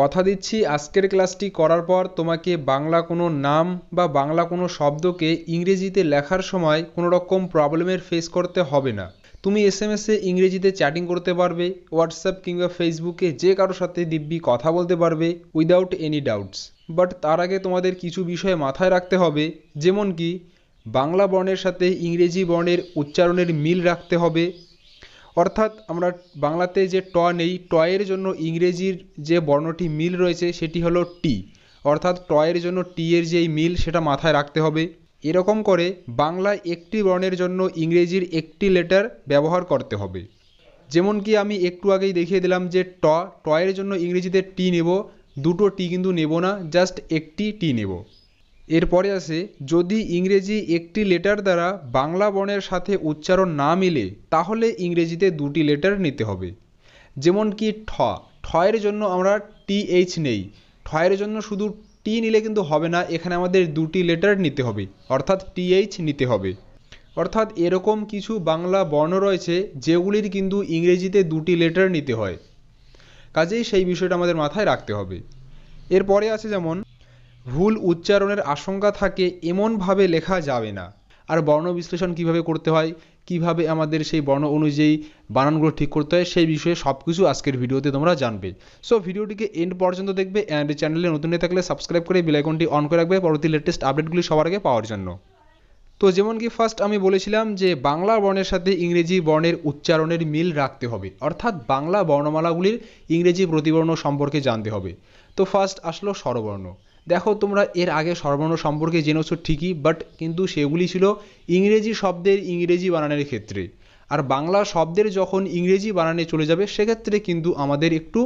কথা দিচ্ছি আজকের ক্লাসটি করার পর তোমাকে বাংলা কোনো নাম বা বাংলা কোনো শব্দকে ইংরেজিতে লেখার সময় কোনো রকম প্রবলেমের ফেস করতে হবে না তুমি এস এম এসে ইংরেজিতে চ্যাটিং করতে পারবে হোয়াটসঅ্যাপ কিংবা ফেসবুকে যে কারোর সাথে দিব্যি কথা বলতে পারবে উইদাউট এনি ডাউটস বাট তার আগে তোমাদের কিছু বিষয় মাথায় রাখতে হবে যেমন কি বাংলা বর্ণের সাথে ইংরেজি বর্ণের উচ্চারণের মিল রাখতে হবে অর্থাৎ আমরা বাংলাতে যে ট নেই টয়ের জন্য ইংরেজির যে বর্ণটি মিল রয়েছে সেটি হলো টি অর্থাৎ টয়ের জন্য টি এর যেই মিল সেটা মাথায় রাখতে হবে এরকম করে বাংলা একটি বর্ণের জন্য ইংরেজির একটি লেটার ব্যবহার করতে হবে যেমন কি আমি একটু আগেই দেখিয়ে দিলাম যে ট টয়ের জন্য ইংরেজিতে টি নেব দুটো টি কিন্তু নেব না জাস্ট একটি টি নেব এরপরে আসে যদি ইংরেজি একটি লেটার দ্বারা বাংলা বর্ণের সাথে উচ্চারণ না মিলে তাহলে ইংরেজিতে দুটি লেটার নিতে হবে যেমন কি ঠ ঠয়ের জন্য আমরা টি এইচ নেই ঠয়ের জন্য শুধু টি নিলে কিন্তু হবে না এখানে আমাদের দুটি লেটার নিতে হবে অর্থাৎ টি এইচ নিতে হবে অর্থাৎ এরকম কিছু বাংলা বর্ণ রয়েছে যেগুলির কিন্তু ইংরেজিতে দুটি লেটার নিতে হয় কাজেই সেই বিষয়টা আমাদের মাথায় রাখতে হবে এরপরে আছে যেমন ভুল উচ্চারণের আশঙ্কা থাকে এমনভাবে লেখা যাবে না আর বর্ণ বিশ্লেষণ কীভাবে করতে হয় কিভাবে আমাদের সেই বর্ণ অনুযায়ী বানানগুলো ঠিক করতে হয় সেই বিষয়ে সব কিছু আজকের ভিডিওতে তোমরা জানবে সো ভিডিওটিকে এন্ড পর্যন্ত দেখবে অ্যান্ড চ্যানেলে নতুন হয়ে থাকলে সাবস্ক্রাইব করে বেলাইকনটি অন করে রাখবে পরবর্তী লেটেস্ট আপডেটগুলি সবার আগে পাওয়ার জন্য তো যেমন কি ফার্স্ট আমি বলেছিলাম যে বাংলা বর্ণের সাথে ইংরেজি বর্ণের উচ্চারণের মিল রাখতে হবে অর্থাৎ বাংলা বর্ণমালাগুলির ইংরেজি প্রতিবর্ণ সম্পর্কে জানতে হবে তো ফার্স্ট আসলো স্বরবর্ণ দেখো তোমরা এর আগে স্বরবর্ণ সম্পর্কে জেনেছো ঠিকই বাট কিন্তু সেগুলি ছিল ইংরেজি শব্দের ইংরেজি বানানের ক্ষেত্রে আর বাংলা শব্দের যখন ইংরেজি বানানে চলে যাবে সেক্ষেত্রে কিন্তু আমাদের একটু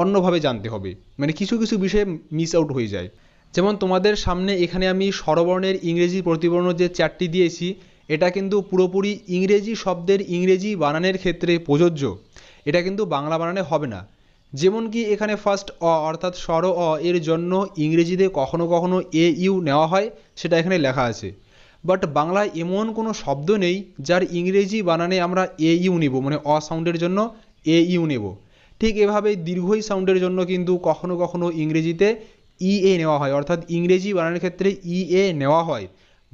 অন্যভাবে জানতে হবে মানে কিছু কিছু বিষয়ে মিস আউট হয়ে যায় যেমন তোমাদের সামনে এখানে আমি স্বরবর্ণের ইংরেজি প্রতিবর্ণ যে চারটি দিয়েছি এটা কিন্তু পুরোপুরি ইংরেজি শব্দের ইংরেজি বানানের ক্ষেত্রে প্রযোজ্য এটা কিন্তু বাংলা বানানে হবে না যেমন কি এখানে ফার্স্ট অ অর্থাৎ স্বর অ এর জন্য ইংরেজিতে কখনো কখনো এ ইউ নেওয়া হয় সেটা এখানে লেখা আছে বাট বাংলায় এমন কোনো শব্দ নেই যার ইংরেজি বানানে আমরা এ ইউ নেব মানে অ সাউন্ডের জন্য এ ইউ নেব ঠিক এভাবে দীর্ঘই সাউন্ডের জন্য কিন্তু কখনো কখনো ইংরেজিতে ই এ নেওয়া হয় অর্থাৎ ইংরেজি বানানোর ক্ষেত্রে ই এ নেওয়া হয়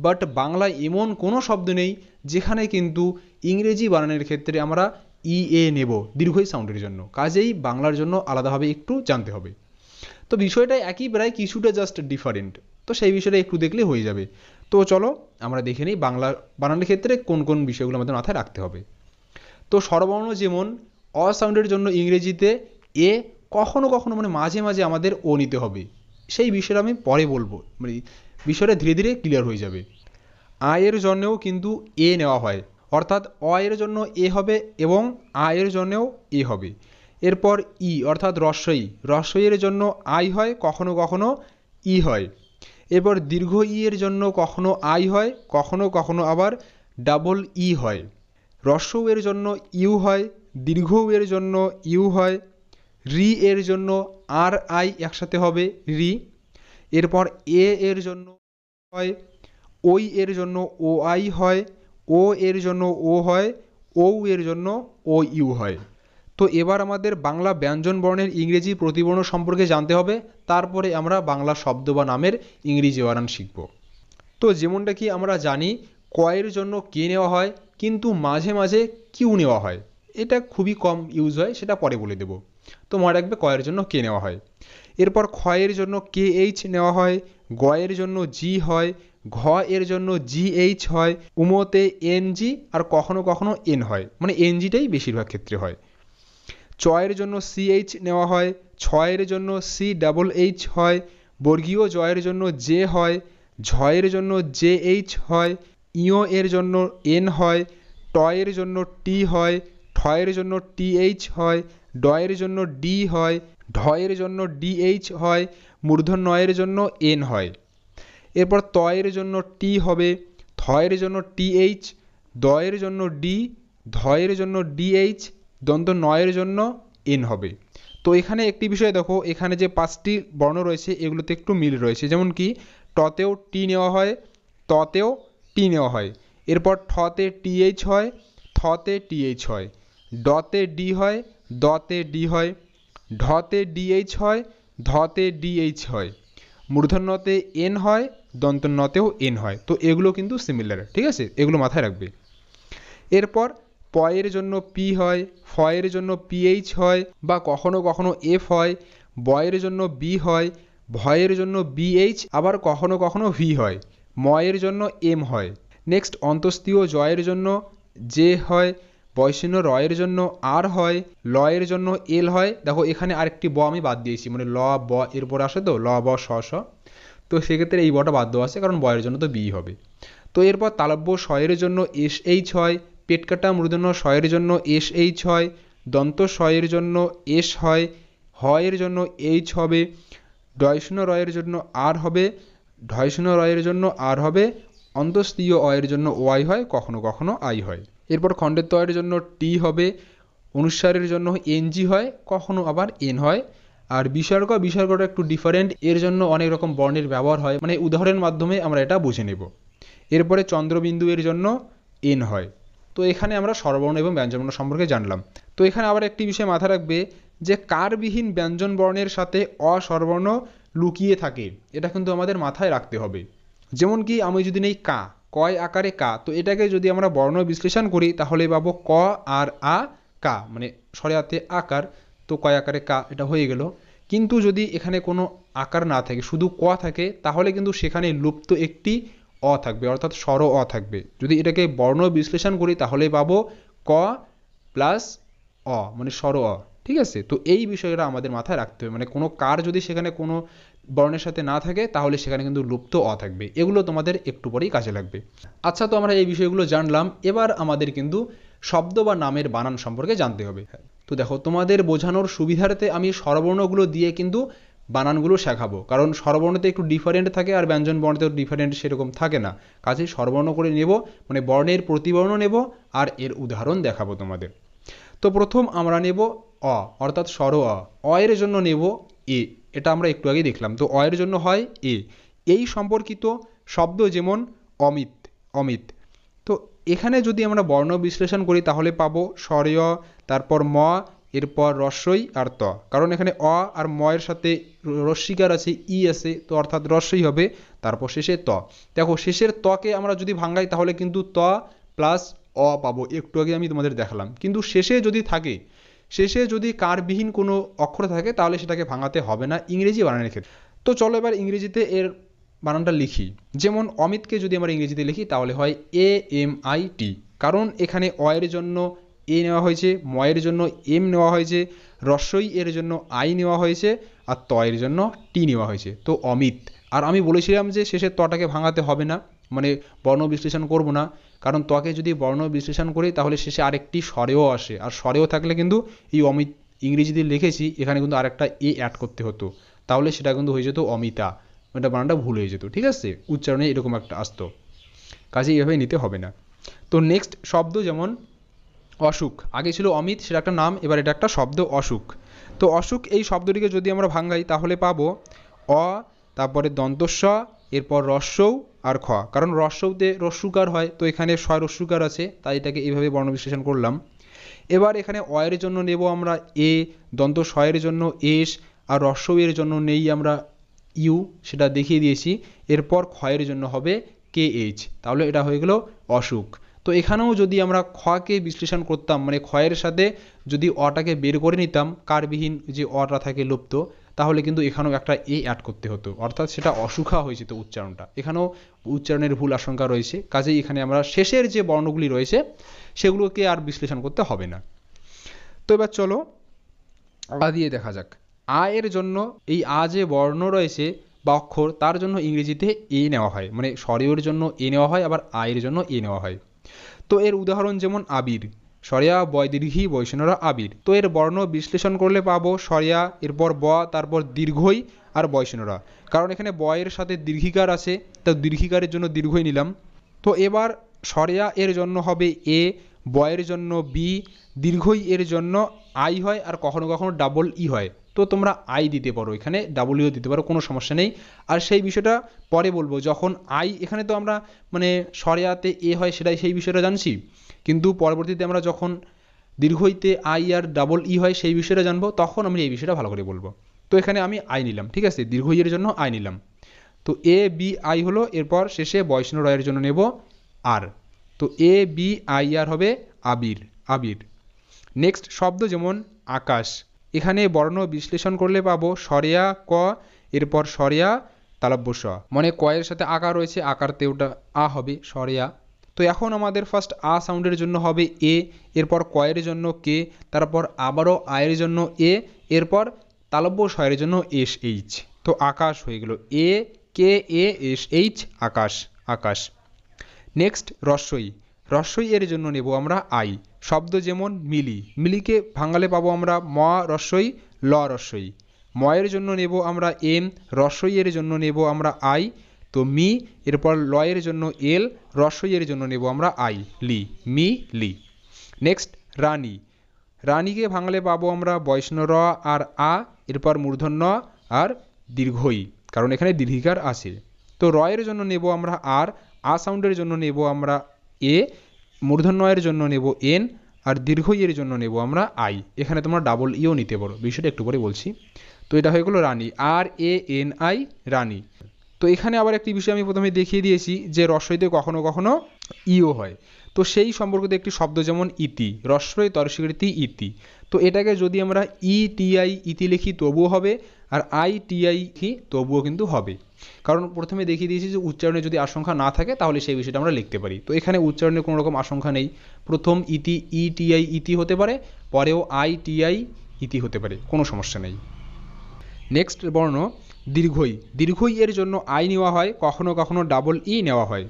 বাট বাংলায় এমন কোনো শব্দ নেই যেখানে কিন্তু ইংরেজি বানানোর ক্ষেত্রে আমরা ই e এ নেব দীর্ঘই সাউন্ডের জন্য কাজেই বাংলার জন্য আলাদাভাবে একটু জানতে হবে তো বিষয়টা একই প্রায় কিছুটা জাস্ট ডিফারেন্ট তো সেই বিষয়টা একটু দেখলে হয়ে যাবে তো চলো আমরা দেখে নিই বাংলা বানানোর ক্ষেত্রে কোন কোন বিষয়গুলো আমাদের মাথায় রাখতে হবে তো সর্বর্ণ যেমন অ সাউন্ডের জন্য ইংরেজিতে এ কখনো কখনো মানে মাঝে মাঝে আমাদের ও নিতে হবে সেই বিষয়টা আমি পরে বলবো মানে বিষয়টা ধীরে ধীরে ক্লিয়ার হয়ে যাবে আয়ের জন্যেও কিন্তু এ নেওয়া হয় অর্থাৎ অ এর জন্য এ হবে এবং আ এর জন্যও এ হবে এরপর ই অর্থাৎ রস্বই রস্বইয়ের জন্য আই হয় কখনো কখনো ই হয় এরপর দীর্ঘ ই এর জন্য কখনো আই হয় কখনো কখনো আবার ডাবল ই হয় রস্বউ এর জন্য ইউ হয় দীর্ঘ এর জন্য ইউ হয় রি এর জন্য আর আই একসাথে হবে রি এরপর এ এর জন্য হয় ওই এর জন্য ও আই হয় ও এর জন্য ও হয় ও এর জন্য ও ইউ হয় তো এবার আমাদের বাংলা ব্যঞ্জন বর্ণের ইংরেজি প্রতিবর্ণ সম্পর্কে জানতে হবে তারপরে আমরা বাংলা শব্দ বা নামের ইংরেজি বানান শিখব তো যেমনটা কি আমরা জানি কয়ের জন্য কে নেওয়া হয় কিন্তু মাঝে মাঝে কিউ নেওয়া হয় এটা খুবই কম ইউজ হয় সেটা পরে বলে দেব তো মনে রাখবে কয়ের জন্য কে নেওয়া হয় এরপর ক্ষয়ের জন্য কে এইচ নেওয়া হয় গয়ের জন্য জি হয় ঘ এর জন্য জি এইচ হয় উমতে এন জি আর কখনো কখনো এন হয় মানে এন জিটাই বেশিরভাগ ক্ষেত্রে হয় চয়ের জন্য সি এইচ নেওয়া হয় ছয়ের জন্য সি ডাবল এইচ হয় বর্গীয় জয়ের জন্য জে হয় ঝয়ের জন্য জে এইচ হয় ইও এর জন্য এন হয় টয়ের জন্য টি হয় ঠয়ের জন্য টি এইচ হয় ডয়ের জন্য ডি হয় ঢয়ের জন্য ডি এইচ হয় মূর্ধন্য জন্য এন হয় এরপর ত এর জন্য টি হবে থ এর জন্য টিএইচ দ এর জন্য ডি ধ এর জন্য ডিএইচ দন্ত নয়ের জন্য এন হবে তো এখানে একটি বিষয় দেখো এখানে যে পাঁচটি বর্ণ রয়েছে এগুলোতে একটু মিল রয়েছে যেমন কি টতেও টি নেওয়া হয় ততেও টি নেওয়া হয় এরপর ঠতে টিএইচ হয় থতে টিএইচ হয় ডতে ডি হয় দতে ডি হয় ঢতে ডিএইচ হয় ধতে ডিএইচ হয় মূর্ধন্যতে এন হয় দন্ত নতেও এন হয় তো এগুলো কিন্তু সিমিলার ঠিক আছে এগুলো মাথায় রাখবে এরপর পয়ের জন্য পি হয় ফয়ের জন্য পিএইচ হয় বা কখনো কখনো এফ হয় বয়ের জন্য বি হয় ভয়ের জন্য বিএইচ আবার কখনো কখনো ভি হয় ময়ের জন্য এম হয় নেক্সট অন্তস্তীয় জয়ের জন্য জে হয় বয়সীন্য রয়ের জন্য আর হয় লয়ের জন্য এল হয় দেখো এখানে আরেকটি ব আমি বাদ দিয়েছি মানে ল ব এরপর আসে তো ল ব স স তো সেক্ষেত্রে এই বটা বাধ্য আছে কারণ বয়ের জন্য তো বি হবে তো এরপর তালব্য শয়ের জন্য এস এইচ হয় পেটকাটা মৃদন্য শয়ের জন্য এস এইচ হয় দন্ত শয়ের জন্য এস হয় হয়ের জন্য এইচ হবে ডয়শূন্য রয়ের জন্য আর হবে ঢয়শূন্য রয়ের জন্য আর হবে অন্তঃস্থীয় অয়ের জন্য ওয়াই হয় কখনো কখনো আই হয় এরপর খণ্ডের তয়ের জন্য টি হবে অনুসারের জন্য এনজি হয় কখনো আবার এন হয় আর বিসর্গ বিসর্গটা একটু ডিফারেন্ট এর জন্য অনেক রকম বর্ণের ব্যবহার হয় মানে উদাহরণের মাধ্যমে আমরা এটা বুঝে নেব এরপরে চন্দ্রবিন্দু এর জন্য এন হয় তো এখানে আমরা স্বরবর্ণ এবং ব্যঞ্জনবর্ণ সম্পর্কে জানলাম তো এখানে আবার একটি বিষয় মাথা রাখবে যে কারবিহীন ব্যঞ্জনবর্ণের সাথে অস্বরবর্ণ লুকিয়ে থাকে এটা কিন্তু আমাদের মাথায় রাখতে হবে যেমন কি আমি যদি নেই কা কয় আকারে কা তো এটাকে যদি আমরা বর্ণ বিশ্লেষণ করি তাহলে পাবো ক আর আ কা মানে সরাতে আকার তো কয় আকারে কা এটা হয়ে গেল কিন্তু যদি এখানে কোনো আকার না থাকে শুধু ক থাকে তাহলে কিন্তু সেখানে লুপ্ত একটি অ থাকবে অর্থাৎ স্বর অ থাকবে যদি এটাকে বর্ণ বিশ্লেষণ করি তাহলে পাবো ক প্লাস অ মানে স্বর অ ঠিক আছে তো এই বিষয়টা আমাদের মাথায় রাখতে হবে মানে কোনো কার যদি সেখানে কোনো বর্ণের সাথে না থাকে তাহলে সেখানে কিন্তু লুপ্ত অ থাকবে এগুলো তোমাদের একটু পরেই কাজে লাগবে আচ্ছা তো আমরা এই বিষয়গুলো জানলাম এবার আমাদের কিন্তু শব্দ বা নামের বানান সম্পর্কে জানতে হবে তো দেখো তোমাদের বোঝানোর সুবিধার্থে আমি স্বরবর্ণগুলো দিয়ে কিন্তু বানানগুলো শেখাবো কারণ স্বরবর্ণতে একটু ডিফারেন্ট থাকে আর ব্যঞ্জন বর্ণতে ডিফারেন্ট সেরকম থাকে না কাজে স্বরবর্ণ করে নেব মানে বর্ণের প্রতিবর্ণ নেব আর এর উদাহরণ দেখাবো তোমাদের তো প্রথম আমরা নেব অ অর্থাৎ স্বর অ অ এর জন্য নেব এ এটা আমরা একটু আগে দেখলাম তো অ এর জন্য হয় এ এই সম্পর্কিত শব্দ যেমন অমিত অমিত এখানে যদি আমরা বর্ণ বিশ্লেষণ করি তাহলে পাবো স্বরীয় তারপর ম এরপর রস্যই আর ত কারণ এখানে অ আর ম এর সাথে রস্মিকার আছে ই আছে তো অর্থাৎ রস্যই হবে তারপর শেষে ত দেখো শেষের তকে আমরা যদি ভাঙাই তাহলে কিন্তু ত প্লাস অ পাবো একটু আগে আমি তোমাদের দেখালাম কিন্তু শেষে যদি থাকে শেষে যদি কারবিহীন কোনো অক্ষর থাকে তাহলে সেটাকে ভাঙাতে হবে না ইংরেজি বানানের ক্ষেত্রে তো চলো এবার ইংরেজিতে এর বানানটা লিখি যেমন অমিতকে যদি আমরা ইংরেজিতে লিখি তাহলে হয় এ এম আই টি কারণ এখানে অয়ের জন্য এ নেওয়া হয়েছে ময়ের জন্য এম নেওয়া হয়েছে রসই এর জন্য আই নেওয়া হয়েছে আর তয়ের জন্য টি নেওয়া হয়েছে তো অমিত আর আমি বলেছিলাম যে শেষে তটাকে ভাঙাতে হবে না মানে বর্ণ বিশ্লেষণ করব না কারণ তকে যদি বর্ণ বিশ্লেষণ করি তাহলে শেষে আরেকটি স্বরেও আসে আর স্বরেও থাকলে কিন্তু এই অমিত ইংরেজিতে লিখেছি এখানে কিন্তু আরেকটা এ অ্যাড করতে হতো তাহলে সেটা কিন্তু হয়ে যেত অমিতা ওটা বানানটা ভুল হয়ে যেত ঠিক আছে উচ্চারণে এরকম একটা আসতো কাজে এভাবে নিতে হবে না তো নেক্সট শব্দ যেমন অসুখ আগে ছিল অমিত সেটা একটা নাম এবার এটা একটা শব্দ অসুখ তো অসুখ এই শব্দটিকে যদি আমরা ভাঙ্গাই তাহলে পাবো অ তারপরে দন্তস্ব এরপর রস্যৌ আর খ কারণ রস্যৌতে রস্যুকার হয় তো এখানে স্বয় রস্যুকার আছে তাই এটাকে এইভাবে বর্ণবিশ্লেষণ করলাম এবার এখানে অয়ের জন্য নেব আমরা এ দন্ত স্বয়ের জন্য এস আর রস্যৌ এর জন্য নেই আমরা ইউ সেটা দেখিয়ে দিয়েছি এরপর ক্ষয়ের জন্য হবে কে এইচ তাহলে এটা হয়ে গেল অসুখ তো এখানেও যদি আমরা খকে বিশ্লেষণ করতাম মানে ক্ষয়ের সাথে যদি অটাকে বের করে নিতাম কারবিহীন যে অটা থাকে লুপ্ত তাহলে কিন্তু এখানেও একটা এ অ্যাড করতে হতো অর্থাৎ সেটা অসুখা হয়েছে তো উচ্চারণটা এখানেও উচ্চারণের ভুল আশঙ্কা রয়েছে কাজেই এখানে আমরা শেষের যে বর্ণগুলি রয়েছে সেগুলোকে আর বিশ্লেষণ করতে হবে না তো এবার চলো দিয়ে দেখা যাক আ এর জন্য এই আ যে বর্ণ রয়েছে বা অক্ষর তার জন্য ইংরেজিতে এ নেওয়া হয় মানে সরেওর জন্য এ নেওয়া হয় আবার আয়ের এর জন্য এ নেওয়া হয় তো এর উদাহরণ যেমন আবির সরিয়া বয় দীর্ঘী বৈষ্ণরা আবির তো এর বর্ণ বিশ্লেষণ করলে পাবো সরিয়া এরপর ব তারপর দীর্ঘই আর বৈষ্ণরা কারণ এখানে বয়ের সাথে দীর্ঘিকার আছে তা দীর্ঘিকারের জন্য দীর্ঘই নিলাম তো এবার সরিয়া এর জন্য হবে এ বয়ের জন্য বি দীর্ঘই এর জন্য আই হয় আর কখনো কখনো ডাবল ই হয় তো তোমরা আই দিতে পারো এখানে ডাব্লিউ দিতে পারো কোনো সমস্যা নেই আর সেই বিষয়টা পরে বলবো যখন আই এখানে তো আমরা মানে সরেয়াতে এ হয় সেটাই সেই বিষয়টা জানছি কিন্তু পরবর্তীতে আমরা যখন দীর্ঘইতে আই আর ডাবল ই e হয় সেই বিষয়টা জানবো তখন আমি এই বিষয়টা ভালো করে বলবো তো এখানে আমি আই নিলাম ঠিক আছে দীর্ঘ ইয়ের e জন্য আই নিলাম তো এ বি আই হলো এরপর শেষে বয়স্ন রয়ের জন্য নেব আর তো এ বি আই আর হবে আবির আবির নেক্সট শব্দ যেমন আকাশ এখানে বর্ণ বিশ্লেষণ করলে পাবো সরেয়া ক এরপর সরেয়া তালব্য স মানে কয়ের সাথে আকার রয়েছে আকারতে ওটা আ হবে সরেয়া তো এখন আমাদের ফার্স্ট আ সাউন্ডের জন্য হবে এ এরপর কয়ের জন্য কে তারপর আবারও আয়ের জন্য এ এরপর তালব্য সয়ের জন্য এস এইচ তো আকাশ হয়ে গেল A K A S H Akash Akash next রস্বই রস্বই এর জন্য নেব আমরা আই শব্দ যেমন মিলি মিলিকে ভাঙালে পাবো আমরা ম রস্যই ল রস্যই ময়ের জন্য নেব আমরা এম রস্যইয়ের জন্য নেব আমরা আই তো মি এরপর লয়ের জন্য এল রস্যইয়ের জন্য নেব আমরা আই লি মি লি নেক্সট রানী রানীকে ভাঙলে পাবো আমরা বৈষ্ণ র আর আ এরপর মূর্ধন্য আর দীর্ঘই কারণ এখানে দীর্ঘিকার আছে তো রয়ের জন্য নেব আমরা আর আ সাউন্ডের জন্য নেব আমরা এ মূর্ধন্যয়ের জন্য নেব এন আর দীর্ঘ ইয়ের জন্য নেব আমরা আই এখানে তোমরা ডাবল ইও e নিতে পারো বিষয়টা একটু পরে বলছি তো এটা হয়ে গেলো রানী আর এ এন আই রানী তো এখানে আবার একটি বিষয় আমি প্রথমে দেখিয়ে দিয়েছি যে রস্বইতে কখনো কখনো ইও e হয় তো সেই সম্পর্কিত একটি শব্দ যেমন ইতি রস্বই তরস্বীকৃতি ইতি তো এটাকে যদি আমরা ই e টিআই ইতি লিখি তবুও হবে আর আই আই কি তবুও কিন্তু হবে কারণ প্রথমে দেখিয়ে দিয়েছি যে উচ্চারণে যদি আশঙ্কা না থাকে তাহলে সেই বিষয়টা আমরা লিখতে পারি তো এখানে উচ্চারণে কোনো রকম আশঙ্কা নেই প্রথম ইতি ই e আই ইতি হতে পারে পরেও আই আই ইতি হতে পারে কোনো সমস্যা নেই নেক্সট বর্ণ দীর্ঘই দীর্ঘই এর জন্য আই নেওয়া হয় কখনো কখনো ডাবল ই e নেওয়া হয়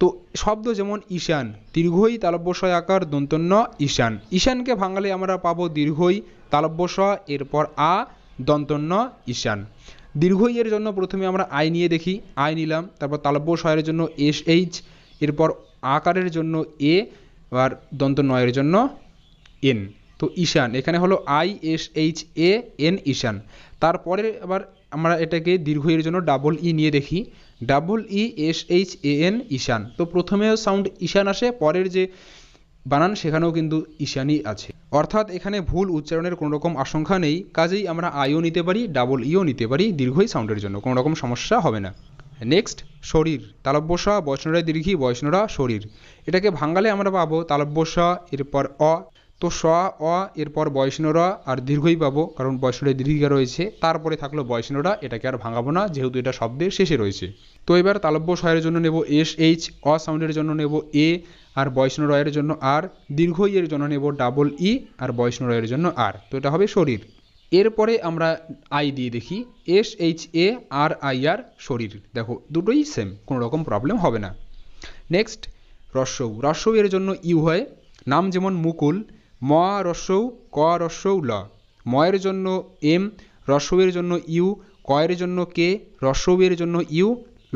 তো শব্দ যেমন ঈশান দীর্ঘই তালব্যশয় আকার দন্তন্য ঈশান ঈশানকে ভাঙালে আমরা পাবো দীর্ঘই তালব্যশ এরপর আ দন্তন্য ঈশান দীর্ঘই এর জন্য প্রথমে আমরা আই নিয়ে দেখি আই নিলাম তারপর তালব্যশয়ের জন্য এস এইচ এরপর আকারের জন্য এ আর দন্ত নয়ের জন্য এন তো ঈশান এখানে হলো I S H A N Ishan তারপরে আবার আমরা এটাকে দীর্ঘ এর জন্য ডাবল ই e নিয়ে দেখি double E S H A N Ishan তো প্রথমেও সাউন্ড ঈশান আসে পরের যে বানান সেখানেও কিন্তু ঈশানই আছে অর্থাৎ এখানে ভুল উচ্চারণের কোনো রকম আশঙ্কা নেই কাজেই আমরা আইও নিতে পারি ডাবল ইও নিতে পারি দীর্ঘই সাউন্ডের জন্য কোনো রকম সমস্যা হবে না নেক্সট শরীর তালব্যসা বৈষ্ণরায় দীর্ঘী বৈষ্ণরা শরীর এটাকে ভাঙ্গালে আমরা পাবো তালব্যসা এরপর অ তো স অ এরপর বয়সীনরা আর দীর্ঘই পাবো কারণ বয়সনের দীর্ঘিকা রয়েছে তারপরে থাকলো বয়সীনরা এটাকে আর ভাঙাবো না যেহেতু এটা শব্দের শেষে রয়েছে তো এবার তালব্য শয়ের জন্য নেব এস এইচ অ সাউন্ডের জন্য নেব এ আর বয়ষ্ণ রয়ের জন্য আর দীর্ঘ এর জন্য নেব ডাবল ই আর বয়ষ্ণ রয়ের জন্য আর তো এটা হবে শরীর এরপরে আমরা আই দিয়ে দেখি S H A R I R শরীর দেখো দুটোই সেম কোনো রকম প্রবলেম হবে না নেক্সট রস্যৌ রস্যৌ এর জন্য ইউ হয় নাম যেমন মুকুল ম রস্যৌ ক রস্যৌ ল ময়ের জন্য এম রস্যৌয়ের জন্য ইউ কয়ের জন্য কে রস্যৌয়ের জন্য ইউ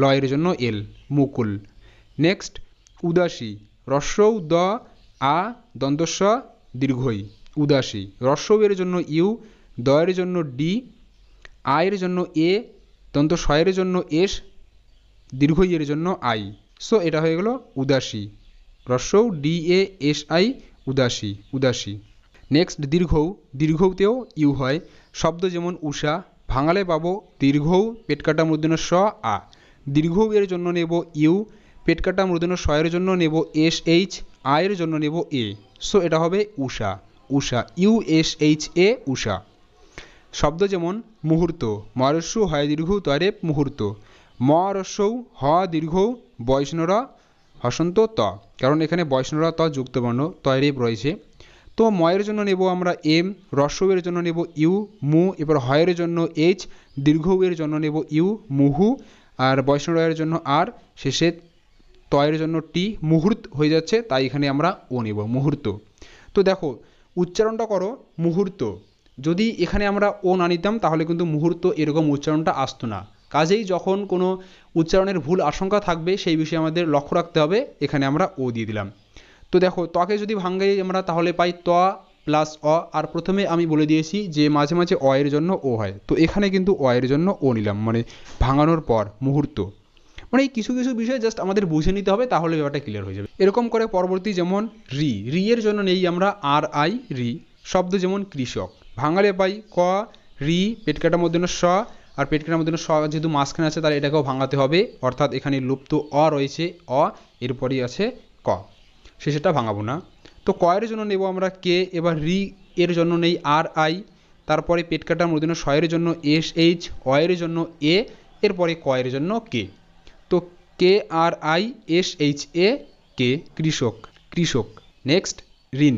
লয়ের জন্য এল মুকুল নেক্সট উদাসী রস্যৌ দ আ দন্তস্ব দীর্ঘই উদাসী রস্যৌয়ের জন্য ইউ দয়ের জন্য ডি আয়ের জন্য এ দন্ত এর জন্য এস দীর্ঘ জন্য আই সো এটা হয়ে গেল উদাসী রস্যৌ ডি এ এস আই উদাসী উদাসী নেক্সট দীর্ঘৌ দীর্ঘৌতেও ইউ হয় শব্দ যেমন উষা ভাঙালে পাবো দীর্ঘৌ পেটকাটা মূর্ধন্য স আ দীর্ঘৌ এর জন্য নেব ইউ পেটকাটা মূর্ধন্য স এর জন্য নেব এস এইচ আ এর জন্য নেব এ সো এটা হবে Usha Usha U S H A Usha শব্দ যেমন মুহূর্ত মরস্য হয় দীর্ঘ তরে মুহূর্ত মরস্যৌ হ দীর্ঘ বৈষ্ণরা হসন্ত ত কারণ এখানে বয়ষ্ণরা ত যুক্তবর্ণ তয়রেব রয়েছে তো ময়ের জন্য নেব আমরা এম এর জন্য নেব ইউ মু এবার হয়ের জন্য এইচ দীর্ঘ উয়ের জন্য নেব ইউ মুহু আর বৈষ্ণরয়ের জন্য আর শেষে তয়ের জন্য টি মুহূর্ত হয়ে যাচ্ছে তাই এখানে আমরা ও নেব মুহূর্ত তো দেখো উচ্চারণটা করো মুহূর্ত যদি এখানে আমরা ও না নিতাম তাহলে কিন্তু মুহূর্ত এরকম উচ্চারণটা আসতো না কাজেই যখন কোনো উচ্চারণের ভুল আশঙ্কা থাকবে সেই বিষয়ে আমাদের লক্ষ্য রাখতে হবে এখানে আমরা ও দিয়ে দিলাম তো দেখো তকে যদি ভাঙ্গাই আমরা তাহলে পাই ত প্লাস অ আর প্রথমে আমি বলে দিয়েছি যে মাঝে মাঝে অ এর জন্য ও হয় তো এখানে কিন্তু অ এর জন্য ও নিলাম মানে ভাঙানোর পর মুহূর্ত মানে এই কিছু কিছু বিষয় জাস্ট আমাদের বুঝে নিতে হবে তাহলে ব্যাপারটা ক্লিয়ার হয়ে যাবে এরকম করে পরবর্তী যেমন রি রি এর জন্য নেই আমরা আর আই রি শব্দ যেমন কৃষক ভাঙালে পাই ক রি পেট কাটার মধ্যে স আর পেট কাঠামোর জন্য যেহেতু মাঝখানে আছে তাহলে এটাকেও ভাঙাতে হবে অর্থাৎ এখানে লুপ্ত অ রয়েছে অ এরপরই আছে ক সে সেটা ভাঙাবো না তো কয়ের জন্য নেব আমরা কে এবার রি এর জন্য নেই আর আই তারপরে পেট কাটা মৃদুনা শয়ের জন্য এস এইচ অয়ের জন্য এ এরপরে কয়ের জন্য কে তো K R I S H A K কৃষক কৃষক নেক্সট ঋণ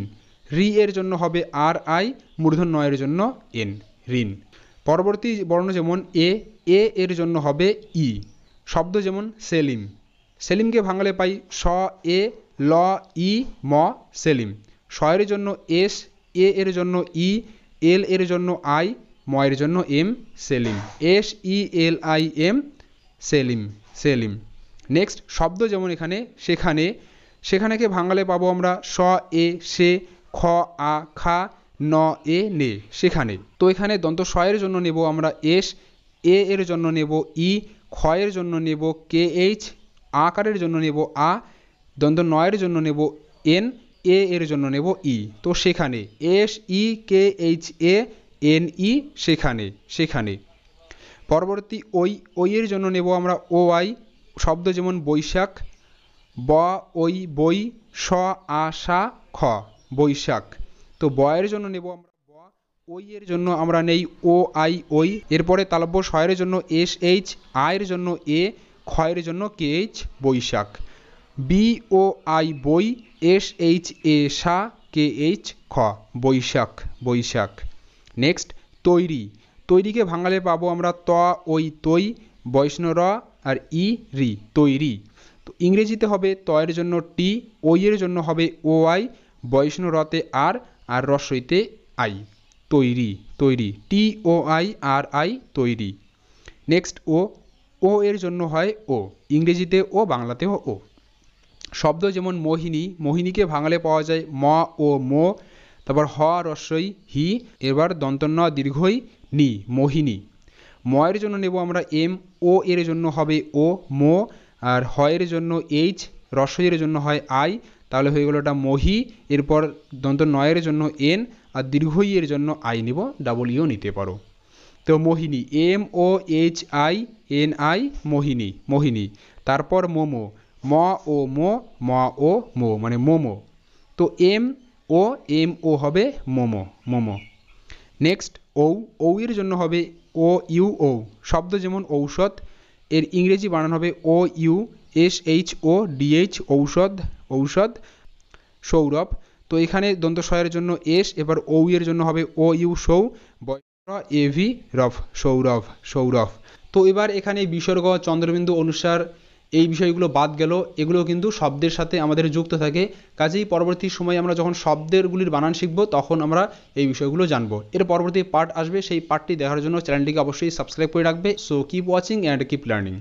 রি এর জন্য হবে আর আই মূর্ধন্য এর জন্য এন ঋণ পরবর্তী বর্ণ যেমন এ এ এর জন্য হবে ই শব্দ যেমন সেলিম সেলিমকে ভাঙলে পাই স এ ল ই ম সেলিম শয়ের জন্য এস এ এর জন্য ই এল এর জন্য আই ময়ের জন্য M Selim S E L I M Selim Selim next শব্দ যেমন এখানে সেখানে সেখানেকে ভাঙালে পাবো আমরা স এ সে খ আ খা ন এ নে সেখানে তো এখানে দন্ত এর জন্য নেব আমরা এস এ এর জন্য নেব ই ক্ষয়ের জন্য নেব কে এইচ আকারের জন্য নেব আ দন্ত নয়ের জন্য নেব এন এ এর জন্য নেব ই তো সেখানে S E K H A N E সেখানে সেখানে পরবর্তী ওই ওই এর জন্য নেব আমরা ও আই শব্দ যেমন বৈশাখ ব ওই বই স আশা খ বৈশাখ তো বয়ের জন্য নেব আমরা ব ওই এর জন্য আমরা নেই ও আই ওই এরপরে তালব্য শয়ের জন্য এস এইচ আয়ের জন্য এ ক্ষয়ের জন্য K H Baishakh B O I বই এস এইচ এ সা কে এইচ খ বৈশাখ বৈশাখ নেক্সট তৈরি তৈরিকে ভাঙালে পাবো আমরা ত ওই তৈ বৈষ্ণর আর ই রি তৈরি তো ইংরেজিতে হবে তয়ের জন্য টি ওইয়ের জন্য হবে ও আই বৈষ্ণরতে আর আর রস্বইতে আই তৈরি তৈরি T O I R I তৈরি নেক্সট ও ও এর জন্য হয় ও ইংরেজিতে ও বাংলাতেও ও শব্দ যেমন মোহিনী মোহিনীকে বাংলায় পাওয়া যায় ম ও মো তারপর হ রসই হি এবার দন্তন্য দীর্ঘই নি মোহিনী ম এর জন্য নেব আমরা এম ও এর জন্য হবে ও মো আর হ এর জন্য এইচ এর জন্য হয় আই তাহলে হয়ে গেলো ওটা মহি এরপর দন্ত নয়ের জন্য এন আর দীর্ঘ ইয়ের জন্য আই নিব ডাবল ইও e নিতে পারো তো Mohini M O H I N I Mohini Mohini তারপর মোমো ম ও মো ম ও মো মানে মোমো তো এম ও এম ও হবে মোমো মোমো নেক্সট ঔ ঔ এর জন্য হবে ও ইউ ও শব্দ যেমন ঔষধ এর ইংরেজি বানানো হবে O U S H O D H ঔষধ ঔষধ সৌরভ তো এখানে দন্ত এর জন্য এস এবার ঔ এর জন্য হবে ও ইউ সৌ এভি রফ সৌরভ সৌরভ তো এবার এখানে বিসর্গ চন্দ্রবিন্দু অনুসার এই বিষয়গুলো বাদ গেল এগুলো কিন্তু শব্দের সাথে আমাদের যুক্ত থাকে কাজেই পরবর্তী সময়ে আমরা যখন শব্দেরগুলির বানান শিখব তখন আমরা এই বিষয়গুলো জানব এর পরবর্তী পার্ট আসবে সেই পার্টটি দেখার জন্য চ্যানেলটিকে অবশ্যই সাবস্ক্রাইব করে রাখবে so keep watching and keep learning